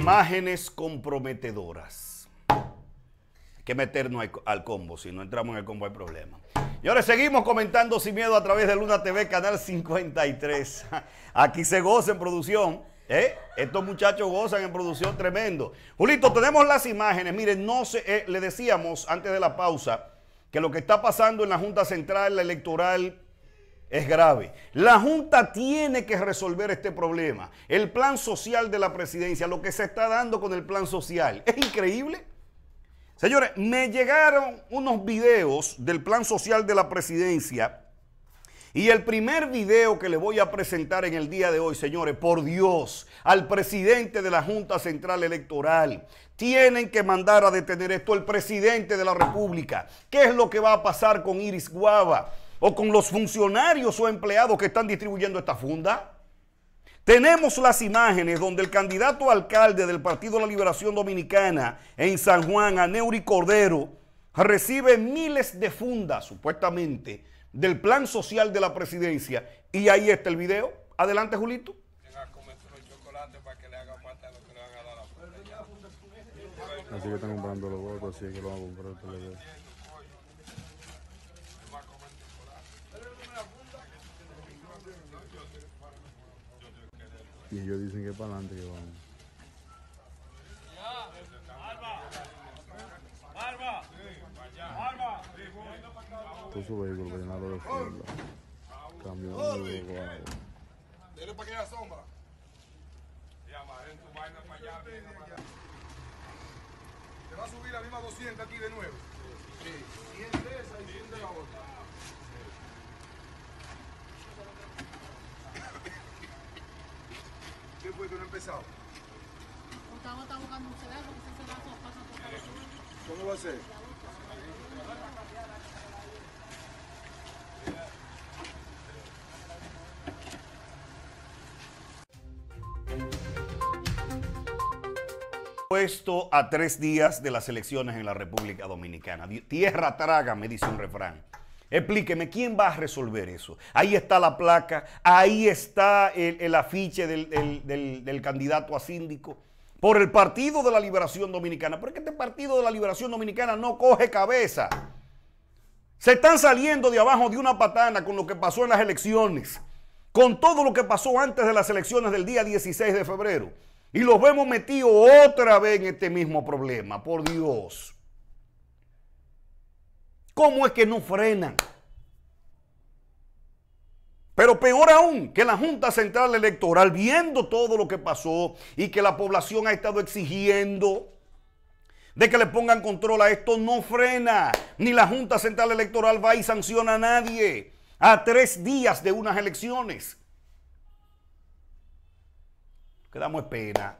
Imágenes comprometedoras. Hay que meternos al combo. Si no entramos en el combo hay problema. Y ahora seguimos comentando sin miedo a través de Luna TV, Canal 53. Aquí se goza en producción. ¿eh? Estos muchachos gozan en producción tremendo. Julito, tenemos las imágenes. Miren, no se, eh, le decíamos antes de la pausa que lo que está pasando en la Junta Central Electoral es grave. La Junta tiene que resolver este problema. El plan social de la presidencia, lo que se está dando con el plan social, es increíble. Señores, me llegaron unos videos del plan social de la presidencia. Y el primer video que le voy a presentar en el día de hoy, señores, por Dios, al presidente de la Junta Central Electoral, tienen que mandar a detener esto el presidente de la República. ¿Qué es lo que va a pasar con Iris Guava? o con los funcionarios o empleados que están distribuyendo esta funda. Tenemos las imágenes donde el candidato alcalde del Partido de la Liberación Dominicana en San Juan, Aneuri Cordero, recibe miles de fundas, supuestamente, del plan social de la presidencia. Y ahí está el video. Adelante, Julito. Así que están los así que lo van a comprar. Y ellos dicen que para adelante que vamos. ¡Arma! ¡Arma! Todo su vehículo llenado de fuego. Camión de guau. Dele para aquella sombra. Ya, en tu vaina para allá. Te va a subir la misma 200 aquí de nuevo. Sí. 100 de esa y 100 de la otra. tiempo que no he empezado. Gustavo está buscando un cedazo, ese cedazo pasa por cada ¿Cómo va a ser? Puesto a tres días de las elecciones en la República Dominicana. Tierra traga, me dice un refrán. Explíqueme, ¿quién va a resolver eso? Ahí está la placa, ahí está el, afiche del, candidato a síndico por el Partido de la Liberación Dominicana. Porque este Partido de la Liberación Dominicana no coge cabeza. Se están saliendo de abajo de una patana con lo que pasó en las elecciones, con todo lo que pasó antes de las elecciones del día 16 de febrero. Y los vemos metidos otra vez en este mismo problema, por Dios. ¿Cómo es que no frenan? Pero peor aún, que la Junta Central Electoral, viendo todo lo que pasó y que la población ha estado exigiendo de que le pongan control a esto, no frena. Ni la Junta Central Electoral va y sanciona a nadie a tres días de unas elecciones. Lo que damos es pena.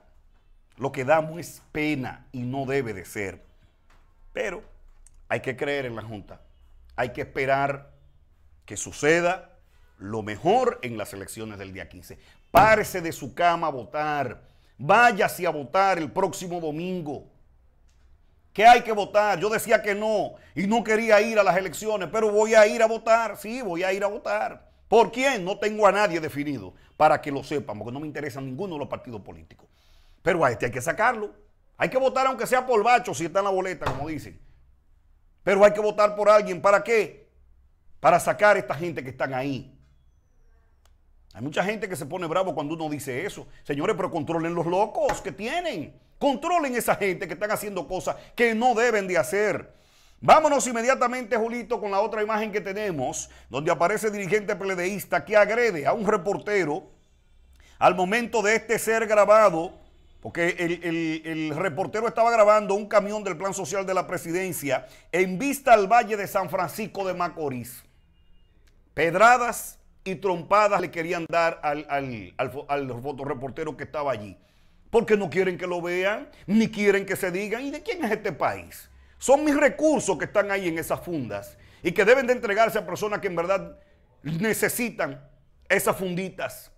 Lo que damos es pena y no debe de ser. Pero hay que creer en la Junta. Hay que esperar que suceda lo mejor en las elecciones del día 15. Párese de su cama a votar. Váyase a votar el próximo domingo. ¿Qué hay que votar? Yo decía que no y no quería ir a las elecciones, pero voy a ir a votar. Sí, voy a ir a votar. ¿Por quién? No tengo a nadie definido para que lo sepan, porque no me interesa ninguno de los partidos políticos. Pero a este hay que sacarlo. Hay que votar aunque sea por bacho si está en la boleta, como dicen. Pero hay que votar por alguien. ¿Para qué? Para sacar a esta gente que están ahí. Hay mucha gente que se pone bravo cuando uno dice eso. Señores, pero controlen los locos que tienen. Controlen esa gente que están haciendo cosas que no deben de hacer. Vámonos inmediatamente, Julito, con la otra imagen que tenemos, donde aparece el dirigente peledeísta que agrede a un reportero al momento de este ser grabado porque el, reportero estaba grabando un camión del Plan Social de la Presidencia en vista al Valle de San Francisco de Macorís. Pedradas y trompadas le querían dar al, al, fotoreportero que estaba allí. Porque no quieren que lo vean, ni quieren que se digan, ¿y de quién es este país? Son mis recursos que están ahí en esas fundas y que deben de entregarse a personas que en verdad necesitan esas funditas.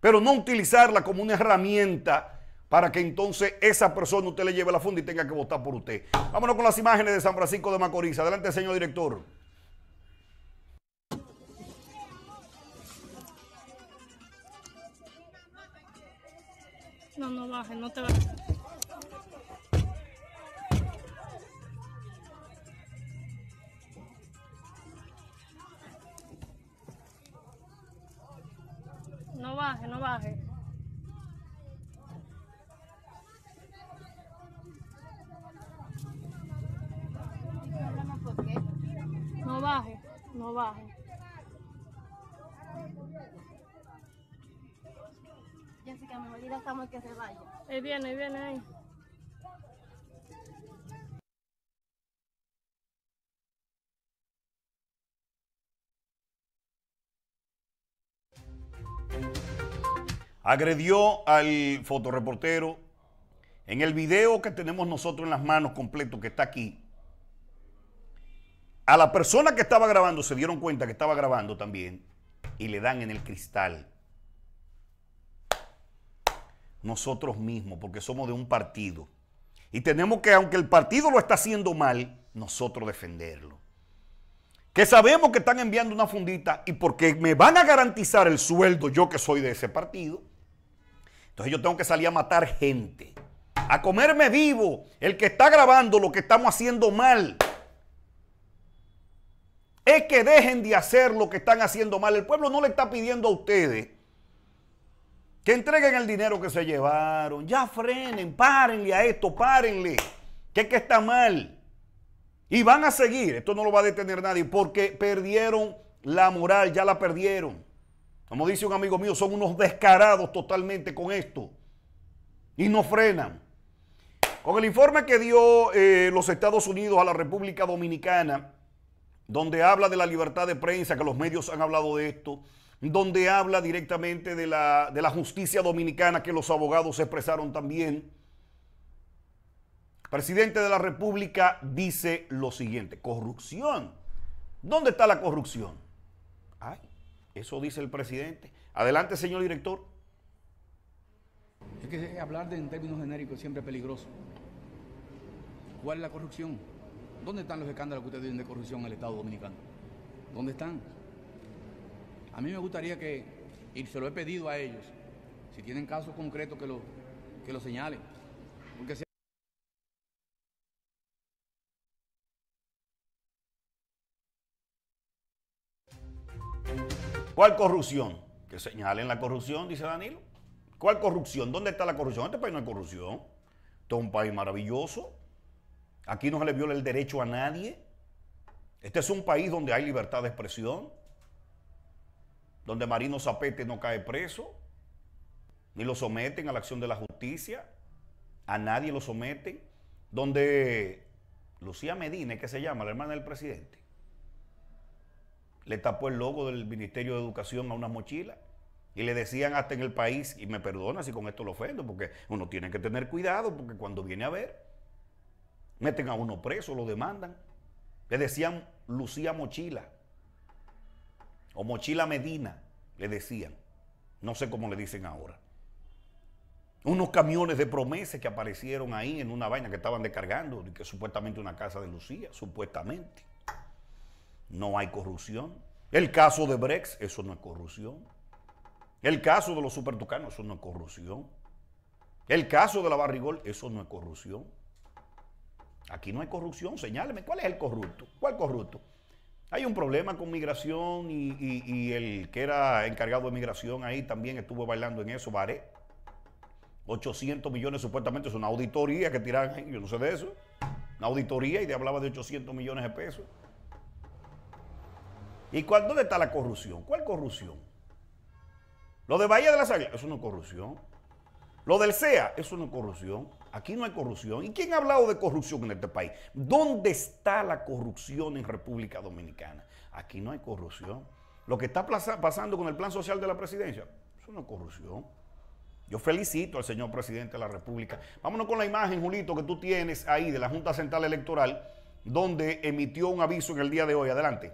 Pero no utilizarla como una herramienta para que entonces esa persona usted le lleve la funda y tenga que votar por usted. Vámonos con las imágenes de San Francisco de Macorís. Adelante, señor director. No, no bajes, no te vayas. No baje, no baje. No baje, no baje. a me olvida estamos que se vaya. Ahí viene, ahí viene, ahí. agredió al fotoreportero. En el video que tenemos nosotros en las manos completo que está aquí, a la persona que estaba grabando se dieron cuenta que estaba grabando también y le dan en el cristal. Nosotros mismos, porque somos de un partido. Y tenemos que, aunque el partido lo está haciendo mal, nosotros defenderlo. Que sabemos que están enviando una fundita y porque me van a garantizar el sueldo yo que soy de ese partido, entonces yo tengo que salir a matar gente. A comerme vivo el que está grabando lo que estamos haciendo mal. Es que dejen de hacer lo que están haciendo mal. El pueblo no le está pidiendo a ustedes que entreguen el dinero que se llevaron. Ya frenen, párenle a esto, párenle. Que es que está mal. Y van a seguir. Esto no lo va a detener nadie porque perdieron la moral, ya la perdieron. Como dice un amigo mío, son unos descarados totalmente con esto. Y no frenan. Con el informe que dio eh, los Estados Unidos a la República Dominicana, donde habla de la libertad de prensa, que los medios han hablado de esto, donde habla directamente de la, de la justicia dominicana, que los abogados expresaron también. El presidente de la República dice lo siguiente, corrupción. ¿Dónde está la corrupción? Ay. Eso dice el presidente. Adelante, señor director. Es que hablar de, en términos genéricos es siempre peligroso. ¿Cuál es la corrupción? ¿Dónde están los escándalos que ustedes tienen de corrupción en el Estado Dominicano? ¿Dónde están? A mí me gustaría que, y se lo he pedido a ellos, si tienen casos concretos que lo, que lo señalen. ¿Cuál corrupción? Que señalen la corrupción, dice Danilo. ¿Cuál corrupción? ¿Dónde está la corrupción? Este país no hay corrupción. Este es un país maravilloso. Aquí no se le viola el derecho a nadie. Este es un país donde hay libertad de expresión, donde Marino Zapete no cae preso, ni lo someten a la acción de la justicia, a nadie lo someten, donde Lucía Medina, que se llama la hermana del presidente, le tapó el logo del Ministerio de Educación a una mochila. Y le decían hasta en el país, y me perdona si con esto lo ofendo, porque uno tiene que tener cuidado, porque cuando viene a ver, meten a uno preso, lo demandan. Le decían Lucía Mochila o Mochila Medina, le decían. No sé cómo le dicen ahora. Unos camiones de promesas que aparecieron ahí en una vaina que estaban descargando, que supuestamente una casa de Lucía, supuestamente no hay corrupción. El caso de Brex, eso no es corrupción. El caso de los supertucanos, eso no es corrupción. El caso de la barrigol, eso no es corrupción. Aquí no hay corrupción, señáleme, ¿cuál es el corrupto? ¿Cuál corrupto? Hay un problema con migración y, el que era encargado de migración ahí también estuvo bailando en eso, Baré. 800 millones supuestamente es una auditoría que tiran, yo no sé de eso. Una auditoría y hablaba de 800 millones de pesos. ¿Y dónde está la corrupción? ¿Cuál corrupción? Lo de Bahía de la Águilas, eso no es corrupción. Lo del CEA, eso no es corrupción. Aquí no hay corrupción. ¿Y quién ha hablado de corrupción en este país? ¿Dónde está la corrupción en República Dominicana? Aquí no hay corrupción. Lo que está pasando con el plan social de la presidencia, eso no es corrupción. Yo felicito al señor presidente de la República. Vámonos con la imagen, Julito, que tú tienes ahí de la Junta Central Electoral, donde emitió un aviso en el día de hoy. Adelante.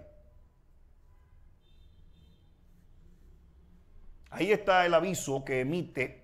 Ahí está el aviso que emite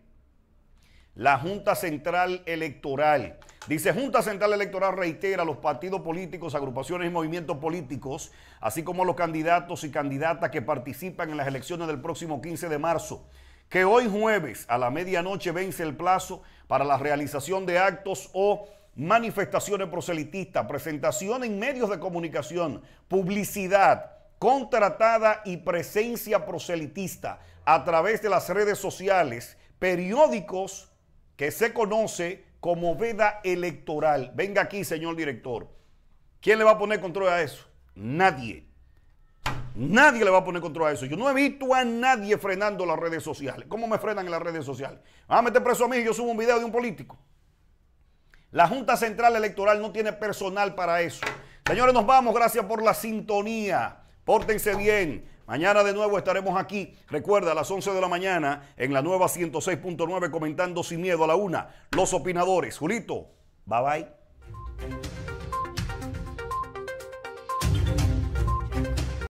la Junta Central Electoral. Dice, Junta Central Electoral reitera a los partidos políticos, agrupaciones y movimientos políticos, así como los candidatos y candidatas que participan en las elecciones del próximo 15 de marzo, que hoy jueves a la medianoche vence el plazo para la realización de actos o manifestaciones proselitistas, presentación en medios de comunicación, publicidad, contratada y presencia proselitista a través de las redes sociales, periódicos que se conoce como veda electoral. Venga aquí, señor director. ¿Quién le va a poner control a eso? Nadie. Nadie le va a poner control a eso. Yo no he visto a nadie frenando las redes sociales. ¿Cómo me frenan en las redes sociales? Van ah, a meter preso a mí y yo subo un video de un político. La Junta Central Electoral no tiene personal para eso. Señores, nos vamos. Gracias por la sintonía. Pórtense bien. Mañana de nuevo estaremos aquí, recuerda, a las 11 de la mañana en la nueva 106.9 comentando sin miedo a la una. Los opinadores. Julito, bye bye.